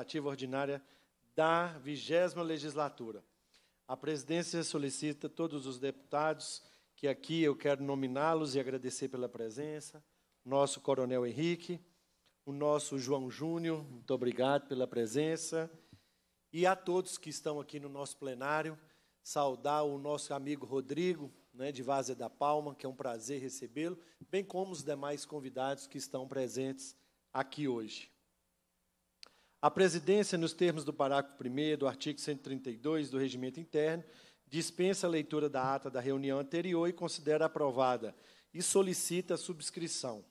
legislativa ordinária da vigésima legislatura. A presidência solicita todos os deputados que aqui eu quero nominá-los e agradecer pela presença. Nosso Coronel Henrique, o nosso João Júnior, muito obrigado pela presença. E a todos que estão aqui no nosso plenário, saudar o nosso amigo Rodrigo, né, de Várzea da Palma, que é um prazer recebê-lo, bem como os demais convidados que estão presentes aqui hoje. A presidência, nos termos do parágrafo 1 do artigo 132 do Regimento Interno, dispensa a leitura da ata da reunião anterior e considera aprovada e solicita a subscrição.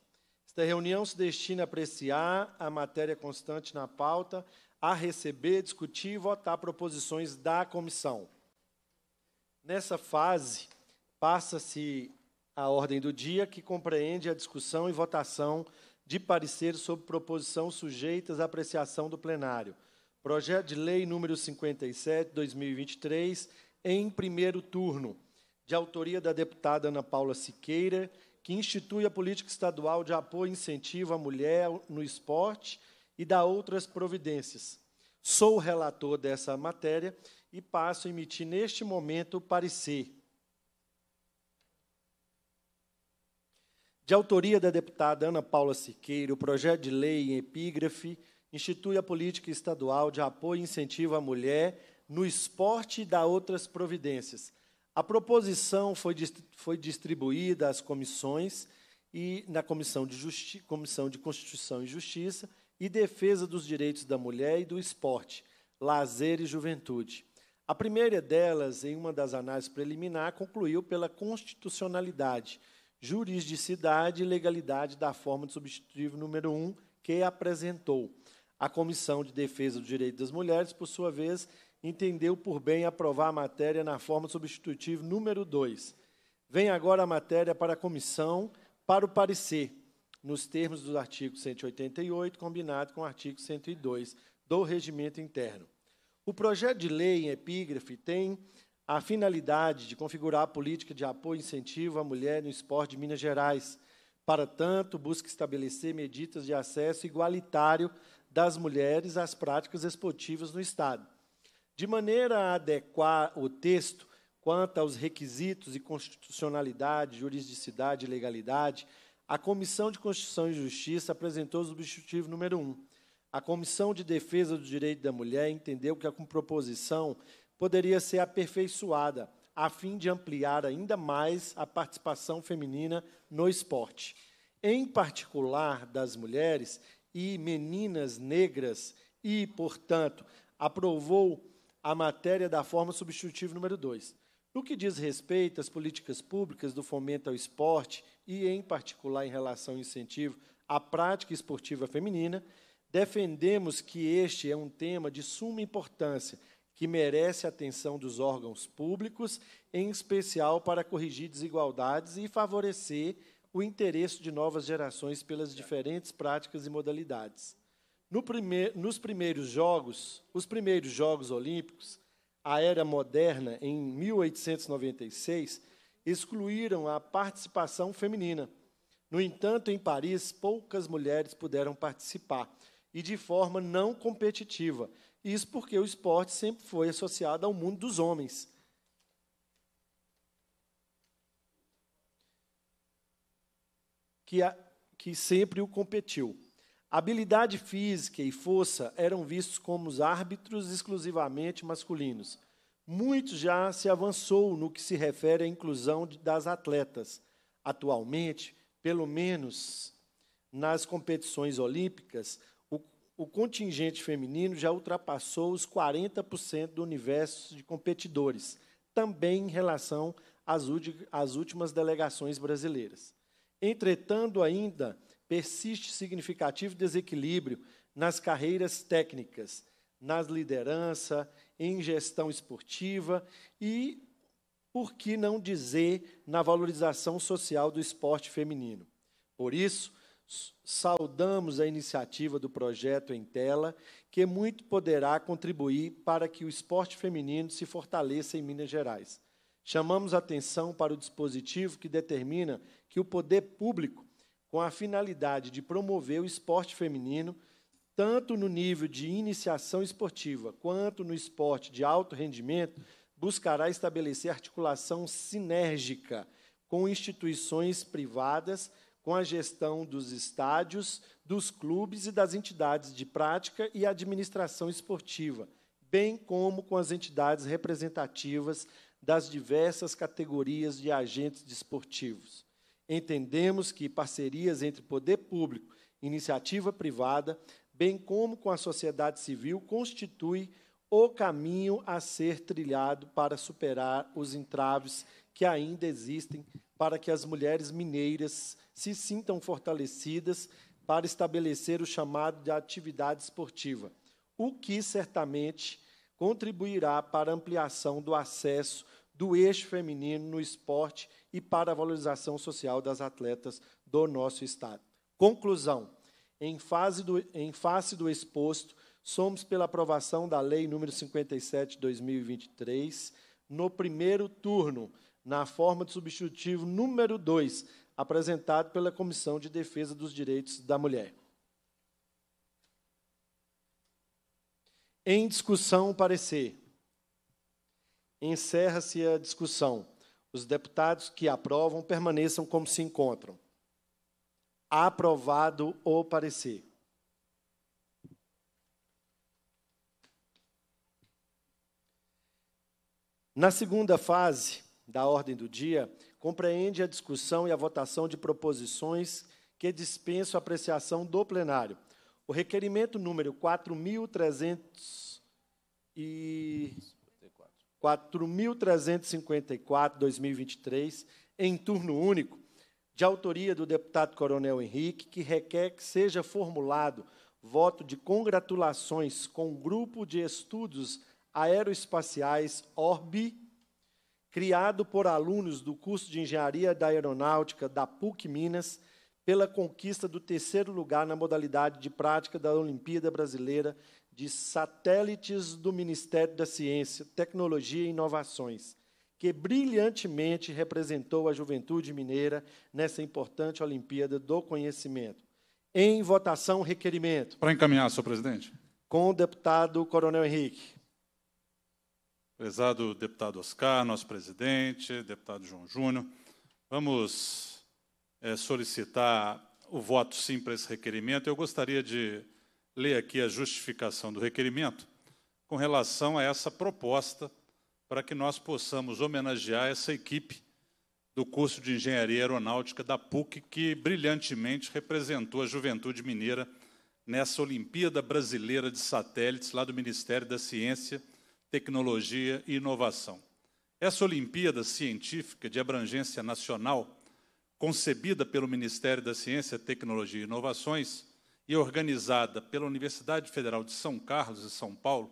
Esta reunião se destina a apreciar a matéria constante na pauta, a receber, discutir e votar proposições da comissão. Nessa fase, passa-se a ordem do dia, que compreende a discussão e votação de parecer sobre proposição sujeitas à apreciação do plenário. Projeto de lei número 57, 2023, em primeiro turno, de autoria da deputada Ana Paula Siqueira, que institui a política estadual de apoio e incentivo à mulher no esporte e dá outras providências. Sou relator dessa matéria e passo a emitir neste momento o parecer De autoria da deputada Ana Paula Siqueira, o projeto de lei em epígrafe institui a política estadual de apoio e incentivo à mulher no esporte e dá outras providências. A proposição foi, foi distribuída às comissões e na Comissão de, Justi Comissão de Constituição e Justiça e Defesa dos Direitos da Mulher e do Esporte, Lazer e Juventude. A primeira delas, em uma das análises preliminar, concluiu pela constitucionalidade, juridicidade e legalidade da forma de substitutivo número 1 um que apresentou. A Comissão de Defesa dos Direitos das Mulheres, por sua vez, entendeu por bem aprovar a matéria na forma de substitutivo número 2. Vem agora a matéria para a comissão para o parecer, nos termos do artigo 188, combinado com o artigo 102 do regimento interno. O projeto de lei em epígrafe tem a finalidade de configurar a política de apoio e incentivo à mulher no esporte de Minas Gerais. Para tanto, busca estabelecer medidas de acesso igualitário das mulheres às práticas esportivas no Estado. De maneira a adequar o texto quanto aos requisitos e constitucionalidade, juridicidade e legalidade, a Comissão de Constituição e Justiça apresentou o substitutivo número 1. Um. A Comissão de Defesa do Direito da Mulher entendeu que a proposição poderia ser aperfeiçoada a fim de ampliar ainda mais a participação feminina no esporte, em particular das mulheres e meninas negras, e, portanto, aprovou a matéria da forma substitutiva número 2. No que diz respeito às políticas públicas do fomento ao esporte e, em particular, em relação ao incentivo à prática esportiva feminina, defendemos que este é um tema de suma importância que merece a atenção dos órgãos públicos, em especial para corrigir desigualdades e favorecer o interesse de novas gerações pelas diferentes práticas e modalidades. No primeir, nos primeiros Jogos, os primeiros Jogos Olímpicos, a era moderna, em 1896, excluíram a participação feminina. No entanto, em Paris, poucas mulheres puderam participar, e de forma não competitiva, isso porque o esporte sempre foi associado ao mundo dos homens. Que, a, que sempre o competiu. Habilidade física e força eram vistos como os árbitros exclusivamente masculinos. Muito já se avançou no que se refere à inclusão das atletas. Atualmente, pelo menos nas competições olímpicas, o contingente feminino já ultrapassou os 40% do universo de competidores, também em relação às últimas delegações brasileiras. Entretanto, ainda persiste significativo desequilíbrio nas carreiras técnicas, nas liderança, em gestão esportiva e, por que não dizer, na valorização social do esporte feminino. Por isso, saudamos a iniciativa do projeto em tela, que muito poderá contribuir para que o esporte feminino se fortaleça em Minas Gerais. Chamamos atenção para o dispositivo que determina que o poder público, com a finalidade de promover o esporte feminino, tanto no nível de iniciação esportiva quanto no esporte de alto rendimento, buscará estabelecer articulação sinérgica com instituições privadas com a gestão dos estádios, dos clubes e das entidades de prática e administração esportiva, bem como com as entidades representativas das diversas categorias de agentes desportivos. Entendemos que parcerias entre poder público, iniciativa privada, bem como com a sociedade civil, constituem o caminho a ser trilhado para superar os entraves que ainda existem para que as mulheres mineiras se sintam fortalecidas para estabelecer o chamado de atividade esportiva, o que certamente contribuirá para a ampliação do acesso do eixo feminino no esporte e para a valorização social das atletas do nosso Estado. Conclusão: em, fase do, em face do exposto, somos pela aprovação da Lei número 57 2023, no primeiro turno, na forma de substitutivo número 2, apresentado pela Comissão de Defesa dos Direitos da Mulher. Em discussão, parecer. Encerra-se a discussão. Os deputados que aprovam permaneçam como se encontram. Aprovado o parecer. Na segunda fase, da ordem do dia compreende a discussão e a votação de proposições que dispensam a apreciação do plenário. O requerimento número 4.300 e 4.354-2023, em turno único, de autoria do deputado Coronel Henrique, que requer que seja formulado voto de congratulações com o Grupo de Estudos Aeroespaciais ORB criado por alunos do curso de Engenharia da Aeronáutica da PUC Minas, pela conquista do terceiro lugar na modalidade de prática da Olimpíada Brasileira de Satélites do Ministério da Ciência, Tecnologia e Inovações, que brilhantemente representou a juventude mineira nessa importante Olimpíada do Conhecimento. Em votação, requerimento. Para encaminhar, senhor presidente. Com o deputado Coronel Henrique. Prezado deputado Oscar, nosso presidente, deputado João Júnior, vamos é, solicitar o voto sim para esse requerimento. Eu gostaria de ler aqui a justificação do requerimento com relação a essa proposta para que nós possamos homenagear essa equipe do curso de Engenharia Aeronáutica da PUC, que brilhantemente representou a juventude mineira nessa Olimpíada Brasileira de Satélites, lá do Ministério da Ciência tecnologia e inovação. Essa Olimpíada Científica de Abrangência Nacional, concebida pelo Ministério da Ciência, Tecnologia e Inovações e organizada pela Universidade Federal de São Carlos e São Paulo,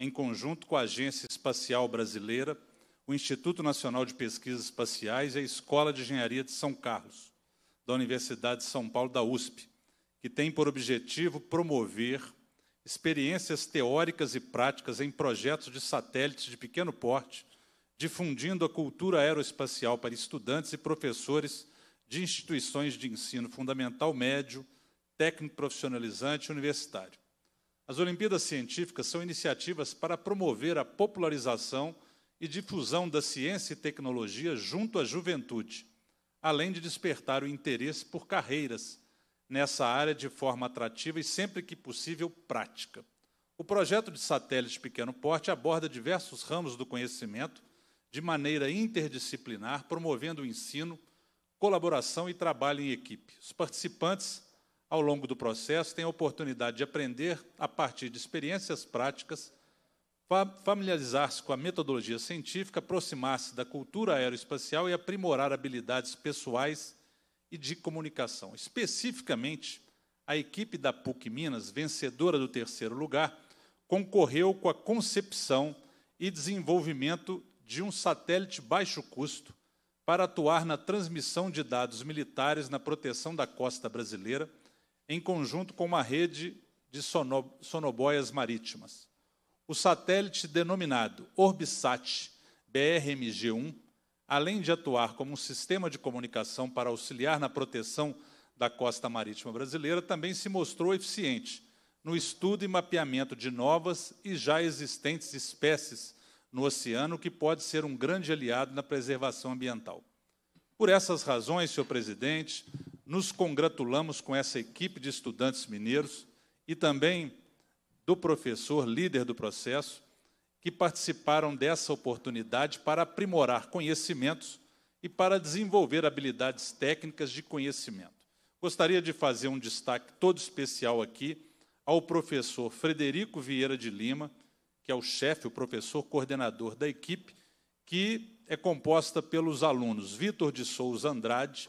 em conjunto com a Agência Espacial Brasileira, o Instituto Nacional de Pesquisas Espaciais e a Escola de Engenharia de São Carlos, da Universidade de São Paulo da USP, que tem por objetivo promover experiências teóricas e práticas em projetos de satélites de pequeno porte, difundindo a cultura aeroespacial para estudantes e professores de instituições de ensino fundamental médio, técnico profissionalizante e universitário. As Olimpíadas Científicas são iniciativas para promover a popularização e difusão da ciência e tecnologia junto à juventude, além de despertar o interesse por carreiras nessa área de forma atrativa e, sempre que possível, prática. O projeto de satélites pequeno porte aborda diversos ramos do conhecimento de maneira interdisciplinar, promovendo o ensino, colaboração e trabalho em equipe. Os participantes, ao longo do processo, têm a oportunidade de aprender a partir de experiências práticas, familiarizar-se com a metodologia científica, aproximar-se da cultura aeroespacial e aprimorar habilidades pessoais e de comunicação. Especificamente, a equipe da PUC Minas, vencedora do terceiro lugar, concorreu com a concepção e desenvolvimento de um satélite baixo custo para atuar na transmissão de dados militares na proteção da costa brasileira, em conjunto com uma rede de sonoboias marítimas. O satélite denominado Orbisat BRMG-1 além de atuar como um sistema de comunicação para auxiliar na proteção da costa marítima brasileira, também se mostrou eficiente no estudo e mapeamento de novas e já existentes espécies no oceano, que pode ser um grande aliado na preservação ambiental. Por essas razões, senhor presidente, nos congratulamos com essa equipe de estudantes mineiros e também do professor líder do processo, que participaram dessa oportunidade para aprimorar conhecimentos e para desenvolver habilidades técnicas de conhecimento. Gostaria de fazer um destaque todo especial aqui ao professor Frederico Vieira de Lima, que é o chefe, o professor coordenador da equipe, que é composta pelos alunos Vitor de Souza Andrade,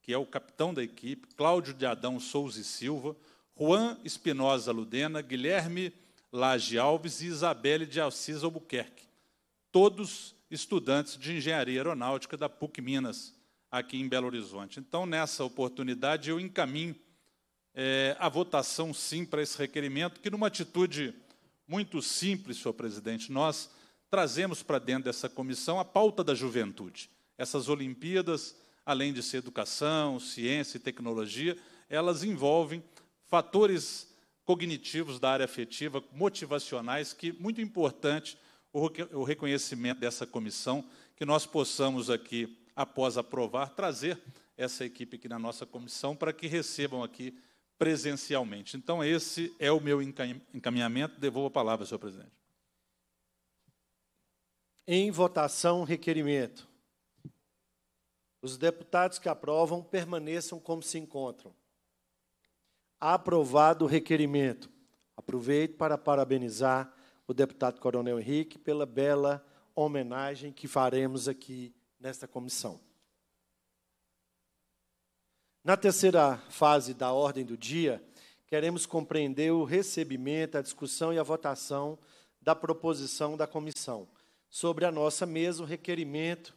que é o capitão da equipe, Cláudio de Adão Souza e Silva, Juan Espinosa Ludena, Guilherme Laje Alves e Isabelle de Assis Albuquerque, todos estudantes de engenharia aeronáutica da PUC Minas, aqui em Belo Horizonte. Então, nessa oportunidade, eu encaminho é, a votação sim para esse requerimento, que, numa atitude muito simples, senhor presidente, nós trazemos para dentro dessa comissão a pauta da juventude. Essas Olimpíadas, além de ser educação, ciência e tecnologia, elas envolvem fatores cognitivos da área afetiva, motivacionais, que muito importante o reconhecimento dessa comissão, que nós possamos aqui, após aprovar, trazer essa equipe aqui na nossa comissão para que recebam aqui presencialmente. Então, esse é o meu encaminhamento. Devolvo a palavra, senhor presidente. Em votação, requerimento. Os deputados que aprovam permaneçam como se encontram. Aprovado o requerimento. Aproveito para parabenizar o deputado Coronel Henrique pela bela homenagem que faremos aqui nesta comissão. Na terceira fase da ordem do dia, queremos compreender o recebimento, a discussão e a votação da proposição da comissão sobre a nossa mesa o requerimento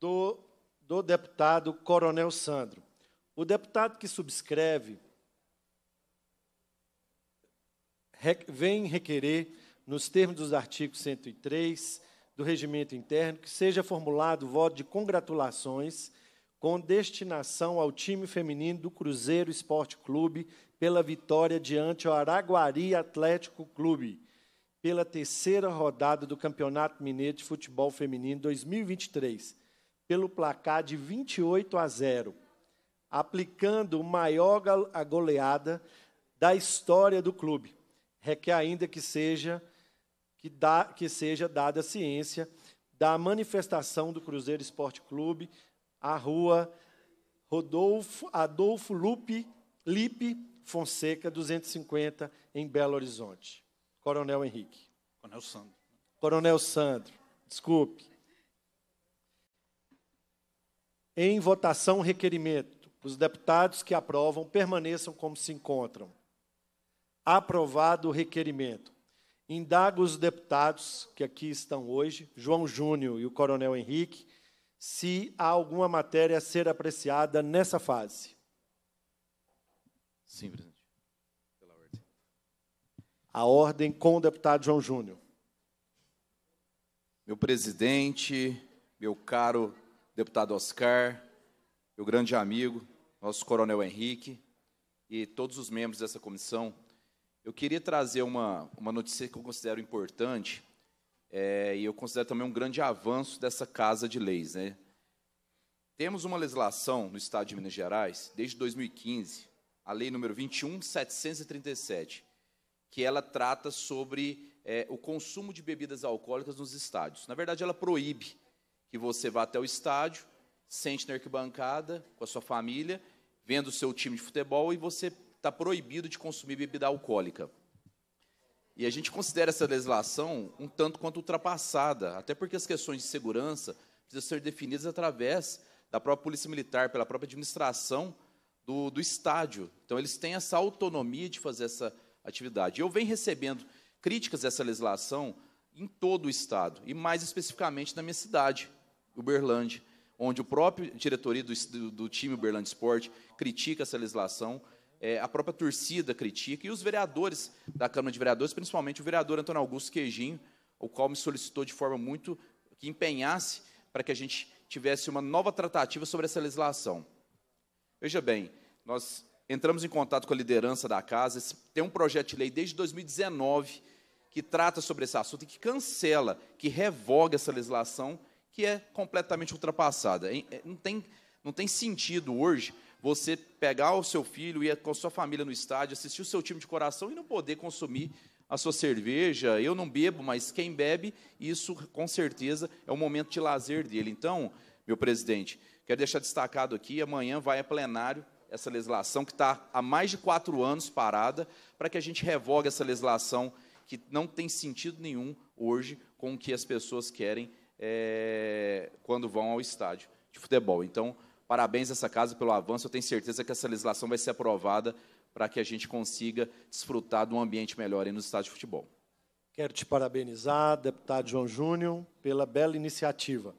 do, do deputado Coronel Sandro. O deputado que subscreve vem requerer, nos termos dos artigos 103 do Regimento Interno, que seja formulado voto de congratulações com destinação ao time feminino do Cruzeiro Esporte Clube pela vitória diante o Araguari Atlético Clube, pela terceira rodada do Campeonato Mineiro de Futebol Feminino 2023, pelo placar de 28 a 0, aplicando maior a goleada da história do clube requer ainda que seja que, dá, que seja dada a ciência da manifestação do Cruzeiro Esporte Clube à rua Rodolfo, Adolfo Lupe, Lipe Fonseca, 250, em Belo Horizonte. Coronel Henrique. Coronel Sandro. Coronel Sandro, desculpe. Em votação, requerimento. Os deputados que aprovam permaneçam como se encontram. Aprovado o requerimento. Indago os deputados que aqui estão hoje, João Júnior e o Coronel Henrique, se há alguma matéria a ser apreciada nessa fase. Sim, presidente. Pela ordem. A ordem com o deputado João Júnior. Meu presidente, meu caro deputado Oscar, meu grande amigo, nosso coronel Henrique e todos os membros dessa comissão, eu queria trazer uma, uma notícia que eu considero importante, é, e eu considero também um grande avanço dessa casa de leis. Né? Temos uma legislação no Estado de Minas Gerais, desde 2015, a Lei número 21.737, que ela trata sobre é, o consumo de bebidas alcoólicas nos estádios. Na verdade, ela proíbe que você vá até o estádio, sente na arquibancada com a sua família, vendo o seu time de futebol e você está proibido de consumir bebida alcoólica. E a gente considera essa legislação um tanto quanto ultrapassada, até porque as questões de segurança precisam ser definidas através da própria Polícia Militar, pela própria administração do, do estádio. Então, eles têm essa autonomia de fazer essa atividade. Eu venho recebendo críticas dessa legislação em todo o Estado, e mais especificamente na minha cidade, Uberlândia, onde o próprio diretoria do, do, do time Uberlândia Esporte critica essa legislação, é, a própria torcida critica, e os vereadores da Câmara de Vereadores, principalmente o vereador Antônio Augusto Queijinho, o qual me solicitou de forma muito que empenhasse para que a gente tivesse uma nova tratativa sobre essa legislação. Veja bem, nós entramos em contato com a liderança da casa, tem um projeto de lei desde 2019 que trata sobre esse assunto e que cancela, que revoga essa legislação que é completamente ultrapassada. É, não tem, não tem sentido hoje você pegar o seu filho, ir com a sua família no estádio, assistir o seu time de coração e não poder consumir a sua cerveja. Eu não bebo, mas quem bebe, isso com certeza é um momento de lazer dele. Então, meu presidente, quero deixar destacado aqui: amanhã vai a plenário essa legislação que está há mais de quatro anos parada, para que a gente revogue essa legislação que não tem sentido nenhum hoje com o que as pessoas querem é, quando vão ao estádio de futebol. Então, Parabéns a essa casa pelo avanço. Eu tenho certeza que essa legislação vai ser aprovada para que a gente consiga desfrutar de um ambiente melhor aí nos estádios de futebol. Quero te parabenizar, deputado João Júnior, pela bela iniciativa.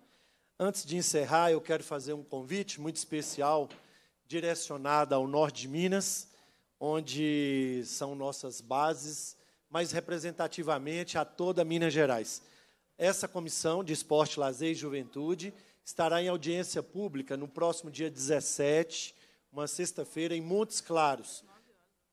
Antes de encerrar, eu quero fazer um convite muito especial direcionado ao norte de Minas, onde são nossas bases, mas representativamente a toda Minas Gerais. Essa comissão de esporte, lazer e juventude estará em audiência pública no próximo dia 17, uma sexta-feira, em Montes Claros,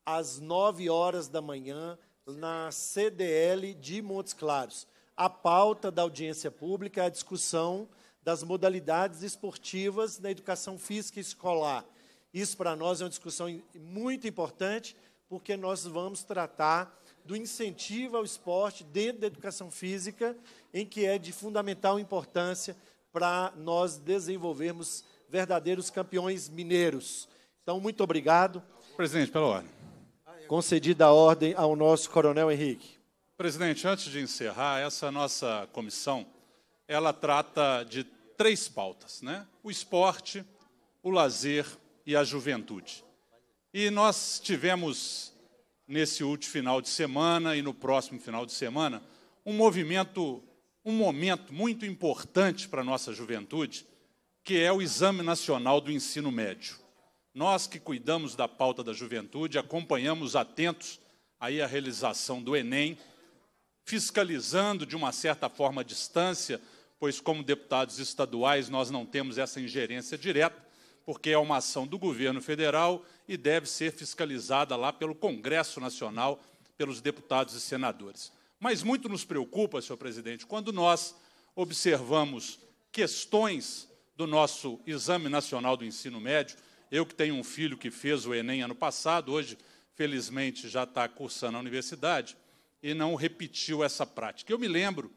às 9 horas da manhã, na CDL de Montes Claros. A pauta da audiência pública é a discussão das modalidades esportivas na educação física escolar. Isso, para nós, é uma discussão muito importante, porque nós vamos tratar do incentivo ao esporte dentro da educação física, em que é de fundamental importância para nós desenvolvermos verdadeiros campeões mineiros. Então, muito obrigado. Presidente, pela ordem. Concedida a ordem ao nosso Coronel Henrique. Presidente, antes de encerrar, essa nossa comissão, ela trata de três pautas, né? O esporte, o lazer e a juventude. E nós tivemos nesse último final de semana e no próximo final de semana um movimento um momento muito importante para a nossa juventude, que é o Exame Nacional do Ensino Médio. Nós que cuidamos da pauta da juventude, acompanhamos atentos aí a realização do Enem, fiscalizando de uma certa forma a distância, pois como deputados estaduais nós não temos essa ingerência direta, porque é uma ação do governo federal e deve ser fiscalizada lá pelo Congresso Nacional, pelos deputados e senadores. Mas muito nos preocupa, senhor presidente, quando nós observamos questões do nosso Exame Nacional do Ensino Médio. Eu que tenho um filho que fez o Enem ano passado, hoje, felizmente, já está cursando a universidade, e não repetiu essa prática. Eu me lembro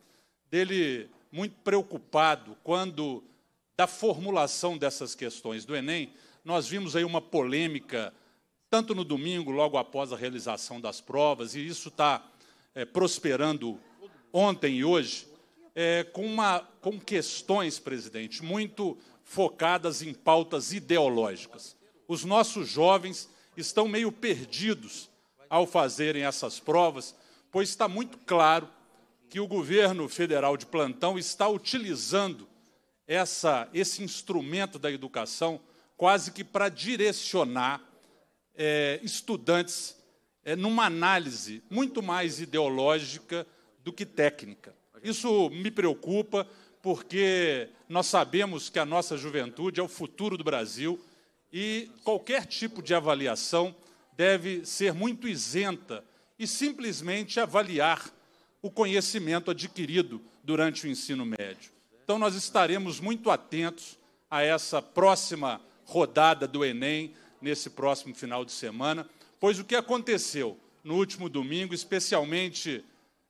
dele muito preocupado quando, da formulação dessas questões do Enem, nós vimos aí uma polêmica, tanto no domingo, logo após a realização das provas, e isso está é, prosperando ontem e hoje, é, com, uma, com questões, presidente, muito focadas em pautas ideológicas. Os nossos jovens estão meio perdidos ao fazerem essas provas, pois está muito claro que o governo federal de plantão está utilizando essa, esse instrumento da educação quase que para direcionar é, estudantes é, numa análise muito mais ideológica do que técnica. Isso me preocupa, porque nós sabemos que a nossa juventude é o futuro do Brasil e qualquer tipo de avaliação deve ser muito isenta e simplesmente avaliar o conhecimento adquirido durante o ensino médio. Então, nós estaremos muito atentos a essa próxima rodada do Enem, nesse próximo final de semana. Pois o que aconteceu no último domingo, especialmente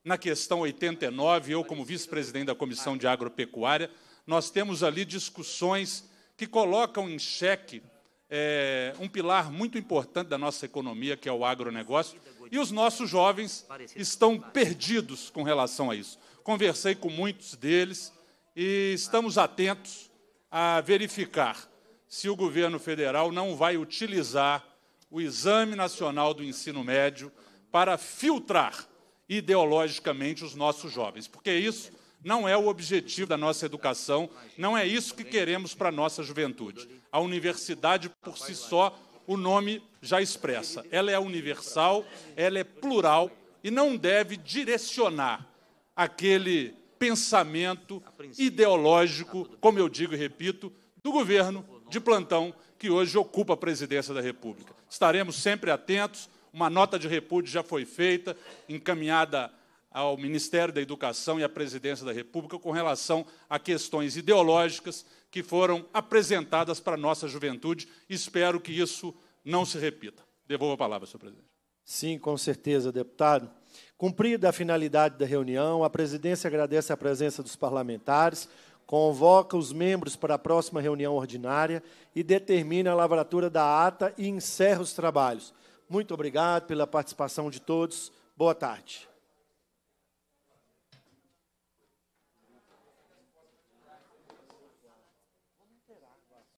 na questão 89, eu, como vice-presidente da Comissão de Agropecuária, nós temos ali discussões que colocam em xeque é, um pilar muito importante da nossa economia, que é o agronegócio, e os nossos jovens estão perdidos com relação a isso. Conversei com muitos deles e estamos atentos a verificar se o governo federal não vai utilizar o Exame Nacional do Ensino Médio para filtrar ideologicamente os nossos jovens, porque isso não é o objetivo da nossa educação, não é isso que queremos para a nossa juventude. A universidade, por si só, o nome já expressa. Ela é universal, ela é plural e não deve direcionar aquele pensamento ideológico, como eu digo e repito, do governo de plantão que hoje ocupa a presidência da República estaremos sempre atentos. Uma nota de repúdio já foi feita, encaminhada ao Ministério da Educação e à Presidência da República com relação a questões ideológicas que foram apresentadas para a nossa juventude. Espero que isso não se repita. Devolvo a palavra, senhor presidente. Sim, com certeza, deputado. Cumprida a finalidade da reunião, a presidência agradece a presença dos parlamentares convoca os membros para a próxima reunião ordinária e determina a lavratura da ata e encerra os trabalhos. Muito obrigado pela participação de todos. Boa tarde.